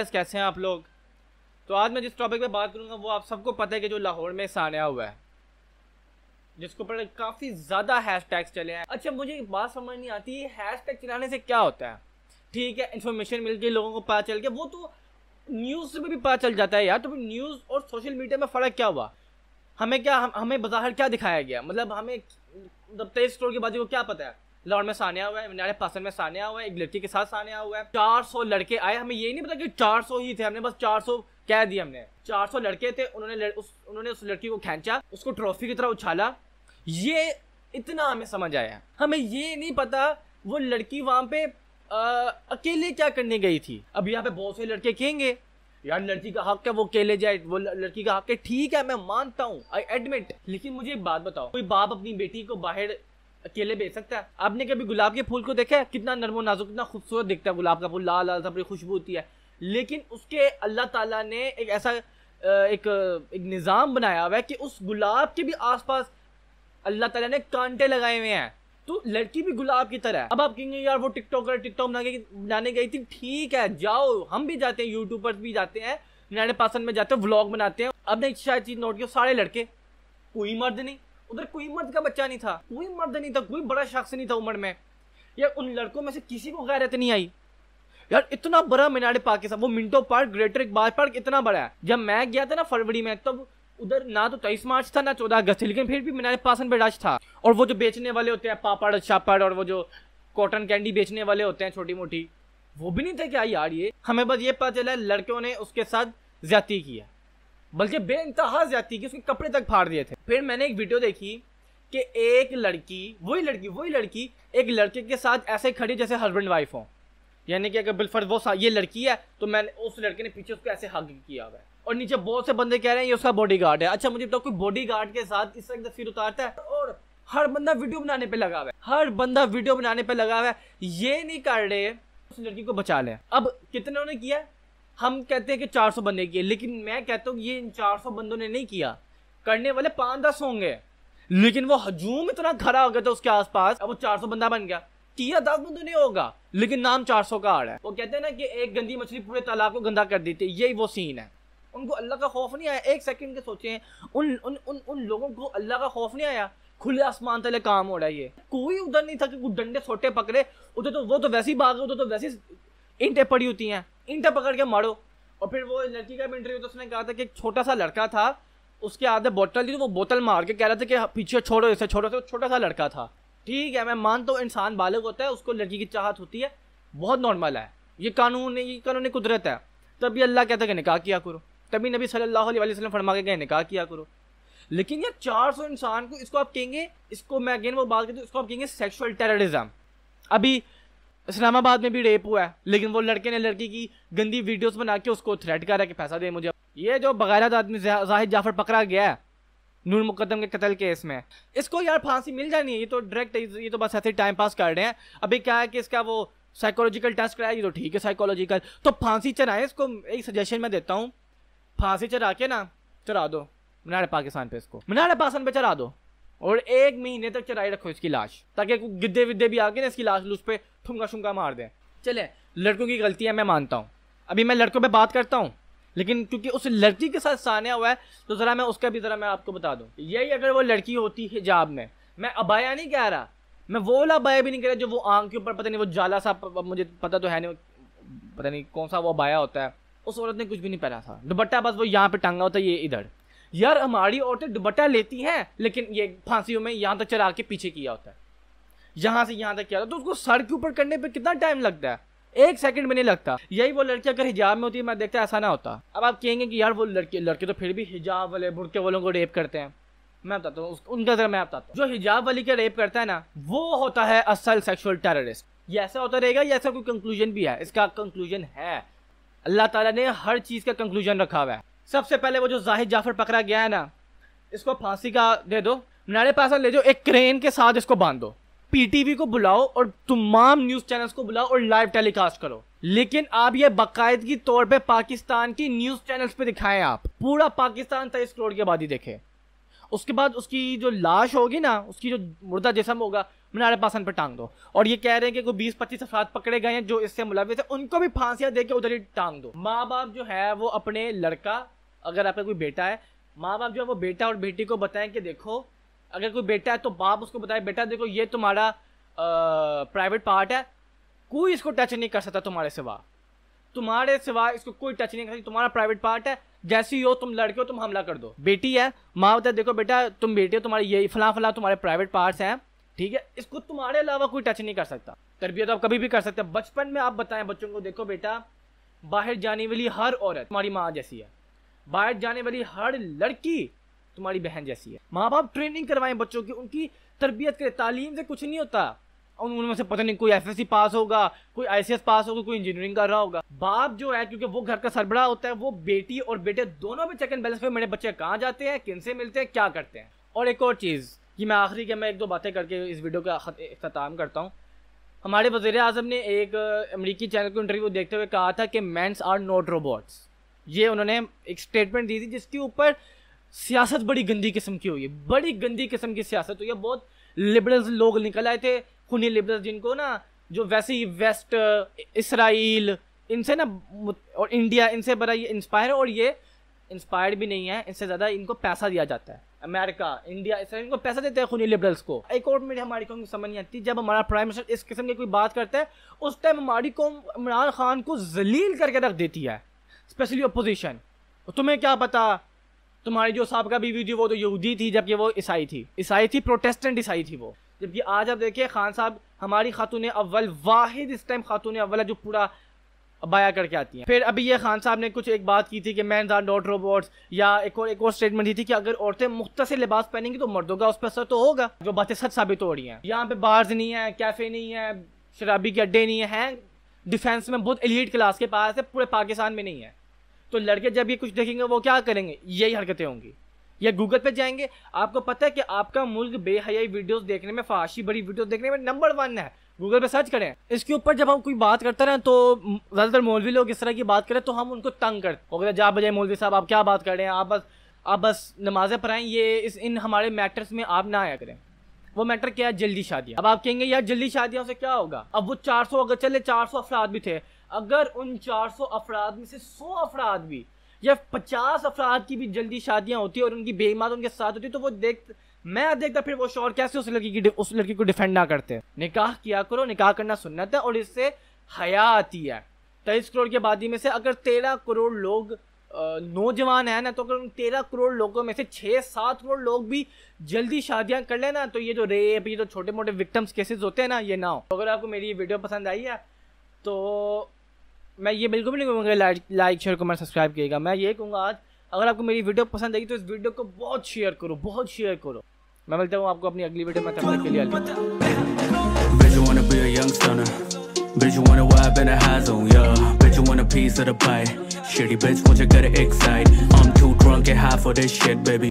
Guys कैसे हैं आप लोग तो आज मैं जिस टॉपिक पे बात करूंगा वो आप सबको पता है कि जो लाहौर में सान्या हुआ है जिसको पर काफ़ी ज़्यादा हैश टैग्स चले हैं अच्छा मुझे एक बात समझ नहीं आती है हैश टैग चलाने से क्या होता है ठीक है इन्फॉर्मेशन मिल गई लोगों को पता चल गया वो तो न्यूज़ में भी पता चल जाता है यार तो न्यूज़ और सोशल मीडिया में फ़र्क क्या हुआ हमें क्या हम, हमें बाहर क्या दिखाया गया मतलब हमें मतलब तेईस करोड़ के बाद को क्या पता है लॉर्ड में सानिया हुआ है मीनारे पासन में सानिया हुआ है एक लड़की के साथ सानिया हुआ है चार सौ लड़के आए हमें ये नहीं पता कि चार सौ ही थे हमने बस चार सौ कह दिया हमने चार सौ लड़के थे उन्होंने लड़, उस उन्होंने उस लड़की को खींचा उसको ट्रॉफी की तरह उछाला ये इतना हमें समझ आया हमें ये नहीं पता वो लड़की वहाँ पे आ, अकेले क्या करने गई थी अब यहाँ पे बहुत से लड़के कहेंगे यार लड़की का हक है वो अकेले जाए वो लड़की का हक है ठीक है मैं मानता हूँ आई एडमिट लेकिन मुझे एक बात बताओ कोई बाप अपनी बेटी को बाहर अकेले बेच सकता है आपने कभी गुलाब के फूल को देखा है कितना नरमो नाजुक कितना खूबसूरत दिखता है गुलाब का फूल लाल लाल सा खुशबू होती है लेकिन उसके अल्लाह ताला ने एक ऐसा एक एक निज़ाम बनाया हुआ है कि उस गुलाब के भी आसपास अल्लाह ताला ने कांटे लगाए हुए हैं तो लड़की भी गुलाब की तरह है अब आप कहेंगे यार वो टिकटॉक कर टिकटॉक के बनाने गई थी ठीक है जाओ हम भी जाते हैं यूट्यूब पर भी जाते हैं नैने पासन में जाते हैं व्लॉग बनाते हैं अब ने शायद चीज़ नोट की सारे लड़के कोई मर्द नहीं उधर कोई मर्द का बच्चा नहीं था कोई मर्द नहीं था कोई बड़ा शख्स नहीं था उम्र में यार उन लड़कों में से किसी को गैरत नहीं आई यार इतना बड़ा मीनार पाकिस्तान वो Minto Park Greater Iqbal Park इतना बड़ा है जब मैं गया था ना फरवरी में तब उधर ना तो तेईस मार्च था ना चौदह अगस्त लेकिन फिर भी मीनार पासन पे रश था और वो जो बेचने वाले होते हैं पापड़ छापड़ और वो जो कॉटन कैंडी बेचने वाले होते हैं छोटी मोटी वो भी नहीं थे क्या यार ये हमें बस ये पता चला लड़कियों ने उसके साथ ज्यादा की है बल्कि इंतहा जाती कि उसके कपड़े तक फाड़ दिए थे फिर मैंने एक वीडियो देखी कि एक लड़की वही लड़की वही लड़की एक लड़के के साथ ऐसे खड़ी जैसे हस्बैंड वाइफ हो यानी कि अगर बिलफर वो ये लड़की है तो मैंने उस लड़के ने पीछे उसको ऐसे हग किया हुआ है और नीचे बहुत से बंदे कह रहे हैं ये उसका बॉडी गार्ड है अच्छा मुझे बताओ तो कोई बॉडी गार्ड के साथ इस तरह की तस्वीर उतारता है और हर बंदा वीडियो बनाने पर लगा हुआ है हर बंदा वीडियो बनाने पर लगा हुआ है ये नहीं कर रहे उस लड़की को बचा ले अब कितने उन्होंने किया हम कहते हैं कि 400 बंदे किए लेकिन मैं कहता हूँ ये इन 400 बंदों ने नहीं किया करने वाले पाँच दस होंगे लेकिन वो हजूम इतना खड़ा हो गया था उसके आसपास अब वो 400 बंदा बन गया किया दस बंदों नहीं होगा लेकिन नाम 400 का आ रहा है वो कहते हैं ना कि एक गंदी मछली पूरे तालाब को गंदा कर देती है यही वो सीन है उनको अल्लाह का खौफ नहीं आया एक सेकेंड के सोचे उन उन उन उन लोगों को अल्लाह का खौफ नहीं आया खुले आसमान तले काम हो रहा है ये कोई उधर नहीं था कि डंडे छोटे पकड़े उधर तो वो तो वैसे ही बाग उधर तो वैसे ईंटें पड़ी होती हैं इंटा पकड़ के मारो और फिर वो लड़की का भी इंटरव्यू तो उसने कहा था कि एक छोटा सा लड़का था उसके आधे बोतल थी तो वो बोतल मार के कह रहा था कि पीछे छोड़ो इसे छोड़ो इसे छोटा सा लड़का था ठीक है मैं मानता हूँ इंसान बालक होता है उसको लड़की की चाहत होती है बहुत नॉर्मल है ये कानून ये कानून कुदरत है तभी अल्लाह कहता है कि निकाह किया करो तभी नबी सल्लल्लाहु अलैहि वसल्लम फरमा के गए निकाह किया करो लेकिन यार सौ इंसान को इसको आप कहेंगे इसको मैं अगेन वो बात करती हूँ इसको आप कहेंगे सेक्शुअल टेररिज्म अभी इस्लामाबाद में भी रेप हुआ है लेकिन वो लड़के ने लड़की की गंदी वीडियोस बना के उसको थ्रेट करा है कि पैसा दे मुझे ये जो बगैरत आदमी जाहिद जाफर पकड़ा गया है नूर मुकदम के कत्ल केस में इसको यार फांसी मिल जानी है ये तो डायरेक्ट ये तो बस ऐसे टाइम पास कर रहे हैं अभी क्या है कि इसका वो साइकोलॉजिकल टेस्ट कराया ये तो ठीक है साइकोलॉजिकल तो फांसी चढ़ाएं इसको एक सजेशन मैं देता हूँ फांसी चढ़ा के ना चढ़ा दो मनाड़े पाकिस्तान पे इसको मनार पाकिस्तान पे चढ़ा दो और एक महीने तक चराई रखो इसकी लाश ताकि गिद्धे विद्धे भी आके ना इसकी लाश लूस पे ठुमका शुमका मार दें चले लड़कों की गलती है मैं मानता हूँ अभी मैं लड़कों पर बात करता हूँ लेकिन क्योंकि उस लड़की के साथ सान्या हुआ है तो ज़रा मैं उसका भी ज़रा मैं आपको बता दूँ यही अगर वो लड़की होती हिजाब में मैं अबाया नहीं कह रहा मैं वो वाला अबाया भी नहीं कह रहा जो वो आंख के ऊपर पता नहीं वो जाला सा मुझे पता तो है नहीं पता नहीं कौन सा वो अबाया होता है उस औरत ने कुछ भी नहीं पहना था दुपट्टा बस वो यहाँ पे टांगा होता है ये इधर यार हमारी औरतें दुबट्टा लेती हैं लेकिन ये फांसियों में यहाँ तक चला के पीछे किया होता है यहाँ से यहाँ तक किया होता है तो उसको सर के ऊपर करने पर कितना टाइम लगता है एक सेकंड में नहीं लगता यही वो लड़की अगर हिजाब में होती है मैं देखता ऐसा ना होता अब आप कहेंगे कि यार वो लड़के लड़के तो फिर भी हिजाब वाले बुरके वालों को रेप करते हैं मैं बताता हूँ उनका जरा मैं बताता हूँ जो हिजाब वाली का रेप करता है ना वो होता है असल सेक्सुअल टेररिस्ट ये ऐसा होता रहेगा या ऐसा कोई कंक्लूजन भी है इसका कंक्लूजन है अल्लाह ताला ने हर चीज़ का कंक्लूजन रखा हुआ है सबसे पहले वो जो जाहिद जाफर पकड़ा गया है ना इसको फांसी का दे दो नारे पासा ले जाओ एक क्रेन के साथ इसको बांध दो पीटीवी को बुलाओ और तमाम न्यूज़ चैनल्स को बुलाओ और लाइव टेलीकास्ट करो लेकिन आप ये बाकायदगी तौर पे पाकिस्तान की न्यूज़ चैनल्स पे दिखाएं आप पूरा पाकिस्तान तेईस करोड़ की आबादी देखे उसके बाद उसकी जो लाश होगी ना उसकी जो मुर्दा जिसम होगा मीनार पासन पर टांग दो और ये कह रहे हैं कि कोई बीस पच्चीस अफराद पकड़े गए हैं जो इससे मुलाविस है उनको भी फांसियाँ दे के उधर ही टांग दो माँ बाप जो है वो अपने लड़का अगर आपका कोई बेटा है माँ बाप जो है वो बेटा और बेटी को बताएं कि देखो अगर कोई बेटा है तो बाप उसको बताए बेटा देखो ये तुम्हारा प्राइवेट पार्ट है कोई इसको टच नहीं कर सकता तुम्हारे सिवा तुम्हारे सिवा इसको कोई टच नहीं कर सकता तुम्हारा प्राइवेट पार्ट है जैसी हो तुम लड़के हो तुम हमला कर दो बेटी है माँ बताए देखो बेटा तुम बेटे हो तुम्हारे ये फला फला तुम्हारे प्राइवेट पार्ट्स हैं ठीक है इसको तुम्हारे अलावा कोई टच नहीं कर सकता तरबियत आप कभी भी कर सकते हैं बचपन में आप बताएं बच्चों को देखो बेटा बाहर जाने वाली हर औरत तुम्हारी माँ जैसी है बाहर जाने वाली हर लड़की तुम्हारी बहन जैसी है माँ बाप ट्रेनिंग करवाएं बच्चों की उनकी तरबियत करें तालीम से कुछ नहीं होता और उनमें से पता नहीं कोई एस पास होगा कोई आई पास होगा कोई इंजीनियरिंग कर रहा होगा बाप जो है क्योंकि वो घर का सरबरा होता है वो बेटी और बेटे दोनों में चेक एंड बैलेंस में मेरे बच्चे कहाँ जाते हैं किन से मिलते हैं क्या करते हैं और एक और चीज़ कि मैं आखिरी क्या मैं एक दो बातें करके इस वीडियो का अख्ताम करता हूँ हमारे वजीर अजम ने एक अमरीकी चैनल को इंटरव्यू देखते हुए कहा था कि मैंस आर नॉट रोबोट्स ये उन्होंने एक स्टेटमेंट दी थी जिसके ऊपर सियासत बड़ी गंदी किस्म की हुई है बड़ी गंदी किस्म की सियासत हुई है बहुत लिबरल्स लोग निकल आए थे खुनी लिबरल्स जिनको ना जो वैसे ही वेस्ट इसराइल इनसे ना और इंडिया इनसे बड़ा ये इंस्पायर और ये इंस्पायर्ड भी नहीं है इनसे ज़्यादा इनको पैसा दिया जाता है अमेरिका इंडिया इसराइल इनको पैसा देते हैं खुनी लिबरल्स को एक और मेरी हमारी कौम को समझ नहीं आती जब हमारा प्राइम मिनिस्टर इस किस्म की कोई बात करता है उस टाइम हमारी कौम इमरान खान को जलील करके रख देती है स्पेशली अपोजिशन तो तुम्हें क्या पता तुम्हारी जो साहब का बीवी थी वो तो यहूदी थी जबकि वो ईसाई थी ईसाई थी प्रोटेस्टेंट ईसाई थी वो जबकि आज आप देखिए खान साहब हमारी खातून अव्वल वाहिद इस टाइम खातून अव्वल है जो पूरा बाया करके आती हैं फिर अभी ये खान साहब ने कुछ एक बात की थी कि मैन आर डॉट रोबोट्स या एक और एक और स्टेटमेंट दी थी कि अगर औरतें मुख्तर लिबास पहनेंगी तो मर्दों का उस पर असर तो होगा जो बातें सच साबित हो रही हैं यहाँ पे बार्स नहीं है कैफ़े नहीं है शराबी के अड्डे नहीं हैं डिफेंस में बहुत एलिट क्लास के पास है पूरे पाकिस्तान में नहीं है तो लड़के जब ये कुछ देखेंगे वो क्या करेंगे यही हरकतें होंगी या गूगल पे जाएंगे आपको पता है कि आपका मुल्क बेहयाई वीडियोस देखने में फाशी बड़ी वीडियोस देखने में नंबर वन है गूगल पे सर्च करें इसके ऊपर जब हम कोई बात करते रहे तो ज़्यादातर मौलवी लोग इस तरह की बात करें तो हम उनको तंग करते हैं जा बजाय मौलवी साहब आप क्या बात कर रहे हैं आप बस आप बस नमाजें पढ़ाएं ये इस इन हमारे मैटर्स में आप ना आया करें वो मैटर क्या है जल्दी शादियाँ अब आप कहेंगे यार जल्दी शादियों से क्या होगा अब वो चार अगर चले चार अफराद भी थे अगर उन 400 अफराद में से 100 अफराद भी या 50 अफराद की भी जल्दी शादियां होती और उनकी बेईमान उनके साथ होती तो वो देख मैं देखता फिर वो शोर कैसे उस लड़की की उस लड़की को डिफेंड ना करते निकाह किया करो निकाह करना सुन्नत है और इससे हया आती है तेईस करोड़ की आबादी में से अगर तेरह करोड़ लोग नौजवान है ना तो अगर उन तेरह करोड़ लोगों में से छः सात करोड़ लोग भी जल्दी शादियां कर लेना तो ये जो रेप ये जो छोटे मोटे विक्टम्स केसेस होते हैं ना ये ना हो तो अगर आपको मेरी ये वीडियो पसंद आई है तो मैं ये बिल्कुल भी नहीं कहूँगा like like share comment subscribe किएगा मैं ये कहूँगा आज अगर आपको मेरी वीडियो पसंद आएगी तो इस वीडियो को बहुत शेयर करो बहुत शेयर करो मैं मिलता हूँ आपको अपनी अगली वीडियो में तब के लिए Bitch, you wanna vibe in a high zone, yeah. Bitch, you want a piece of the pie. Shitty bitch, won't you get it excited? I'm too drunk and high for this shit, baby.